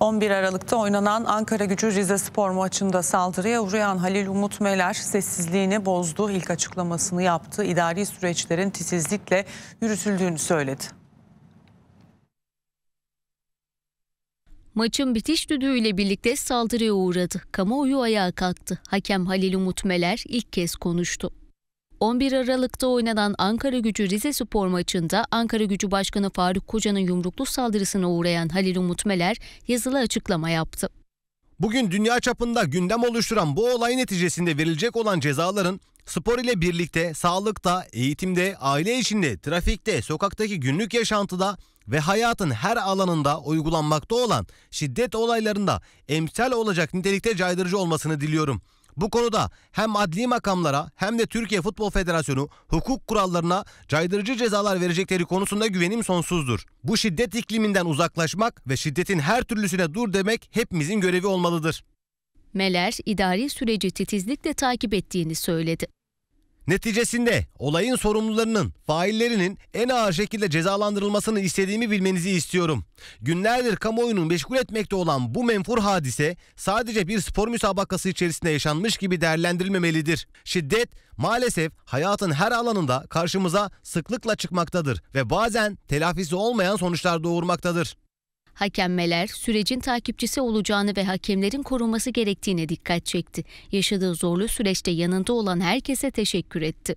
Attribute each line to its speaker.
Speaker 1: 11 Aralık'ta oynanan Ankara gücü Rize Spor maçında saldırıya uğrayan Halil Umut Meler sessizliğini bozdu. İlk açıklamasını yaptı. İdari süreçlerin titizlikle yürütüldüğünü söyledi.
Speaker 2: Maçın bitiş düdüğüyle birlikte saldırıya uğradı. Kamuoyu ayağa kalktı. Hakem Halil Umut Meler ilk kez konuştu. 11 Aralık'ta oynanan Ankara Gücü Rize Spor maçında Ankara Gücü Başkanı Faruk Koca'nın yumruklu saldırısına uğrayan Halil Umut Meler yazılı açıklama yaptı.
Speaker 1: Bugün dünya çapında gündem oluşturan bu olay neticesinde verilecek olan cezaların spor ile birlikte sağlıkta, eğitimde, aile içinde, trafikte, sokaktaki günlük yaşantıda ve hayatın her alanında uygulanmakta olan şiddet olaylarında emsal olacak nitelikte caydırıcı olmasını diliyorum. Bu konuda hem adli makamlara hem de Türkiye Futbol Federasyonu hukuk kurallarına caydırıcı cezalar verecekleri konusunda güvenim sonsuzdur. Bu şiddet ikliminden uzaklaşmak ve şiddetin her türlüsüne dur demek hepimizin görevi olmalıdır.
Speaker 2: Meler, idari süreci titizlikle takip ettiğini söyledi.
Speaker 1: Neticesinde olayın sorumlularının, faillerinin en ağır şekilde cezalandırılmasını istediğimi bilmenizi istiyorum. Günlerdir kamuoyunun meşgul etmekte olan bu menfur hadise sadece bir spor müsabakası içerisinde yaşanmış gibi değerlendirilmemelidir. Şiddet maalesef hayatın her alanında karşımıza sıklıkla çıkmaktadır ve bazen telafisi olmayan sonuçlar doğurmaktadır.
Speaker 2: Hakemmeler sürecin takipçisi olacağını ve hakemlerin korunması gerektiğine dikkat çekti. Yaşadığı zorlu süreçte yanında olan herkese teşekkür etti.